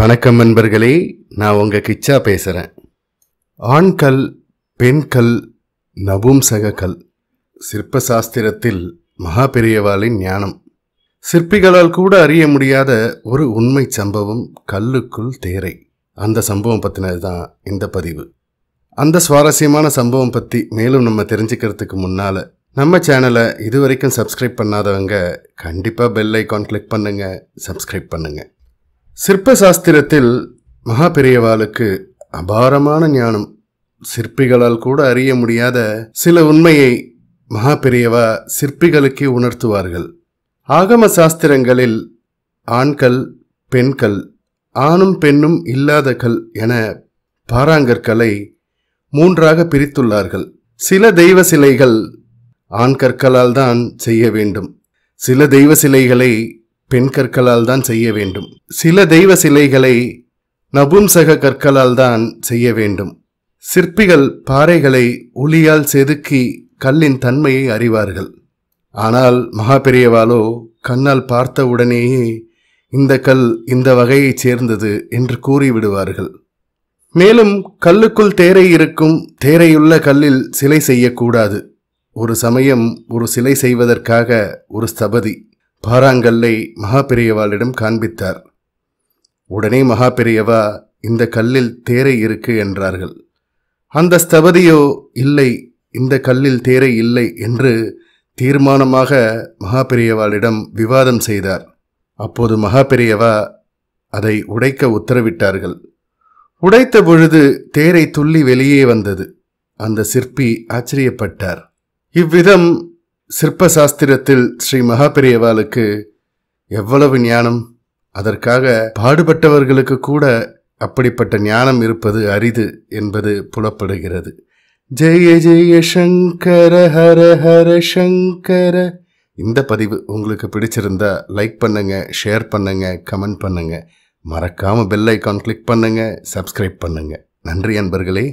வணக்கம் நண்பர்களே நான் உங்கள் கிச்சா பேசுகிறேன் ஆண்கல் பெண்கல் நபும்சகக்கல் சிற்ப சாஸ்திரத்தில் மகாபெரியவாளின் ஞானம் சிற்பிகளால் கூட அறிய முடியாத ஒரு உண்மை சம்பவம் கல்லுக்குள் தேரை அந்த சம்பவம் பற்றினது தான் இந்த பதிவு அந்த சுவாரஸ்யமான சம்பவம் பற்றி மேலும் நம்ம தெரிஞ்சுக்கிறதுக்கு முன்னால் நம்ம சேனலை இது வரைக்கும் சப்ஸ்கிரைப் பண்ணாதவங்க கண்டிப்பாக பெல் ஐக்கான் கிளிக் பண்ணுங்கள் சப்ஸ்கிரைப் பண்ணுங்கள் சிற்ப சாஸ்திரத்தில் மகா பெரியவாளுக்கு அபாரமான ஞானம் சிற்பிகளால் கூட அறிய முடியாத சில உண்மையை மகா பெரியவா சிற்பிகளுக்கே உணர்த்துவார்கள் ஆகம சாஸ்திரங்களில் ஆண்கள் பெண்கள் ஆணும் பெண்ணும் இல்லாத கல் என பாராங்கற்களை மூன்றாக பிரித்துள்ளார்கள் சில தெய்வ சிலைகள் ஆண் கற்களால் தான் செய்ய வேண்டும் சில தெய்வ சிலைகளை பெண் கற்களால் தான் செய்ய வேண்டும் சில தெய்வ சிலைகளை நபும்சக கற்களால் தான் செய்ய வேண்டும் சிற்பிகள் பாறைகளை ஒளியால் செதுக்கி கல்லின் தன்மையை அறிவார்கள் ஆனால் மகாபெரியவாலோ கண்ணால் பார்த்த உடனேயே இந்த கல் இந்த வகையைச் சேர்ந்தது என்று கூறிவிடுவார்கள் மேலும் கல்லுக்குள் தேரை இருக்கும் தேரையுள்ள கல்லில் சிலை செய்யக்கூடாது ஒரு சமயம் ஒரு சிலை செய்வதற்காக ஒரு ஸ்தபதி பாறாங்கல்லை மகாபெரியவாளிடம் காண்பித்தார் உடனே மகாபெரியவா இந்த கல்லில் தேரை இருக்கு என்றார்கள் அந்த ஸ்தபதியோ இல்லை இந்த கல்லில் தேரை இல்லை என்று தீர்மானமாக மகாபெரியவாளிடம் விவாதம் செய்தார் அப்போது மகாபெரியவா அதை உடைக்க உத்தரவிட்டார்கள் உடைத்த பொழுது தேரை துள்ளி வெளியே வந்தது அந்த சிற்பி ஆச்சரியப்பட்டார் இவ்விதம் சிற்ப சாஸ்திரத்தில் ஸ்ரீ மகாபெரியவாளுக்கு எவ்வளவு ஞானம் அதற்காக பாடுபட்டவர்களுக்கு கூட அப்படிப்பட்ட ஞானம் இருப்பது அரிது என்பது புலப்படுகிறது ஜெய ஜெய சங்கர ஹர ஹர சங்கர இந்த பதிவு உங்களுக்கு பிடிச்சிருந்தா லைக் பண்ணுங்க ஷேர் பண்ணுங்க கமெண்ட் பண்ணுங்க மறக்காம பெல் ஐக்கான் கிளிக் பண்ணுங்க சப்ஸ்கிரைப் பண்ணுங்க நன்றி அன்பர்களே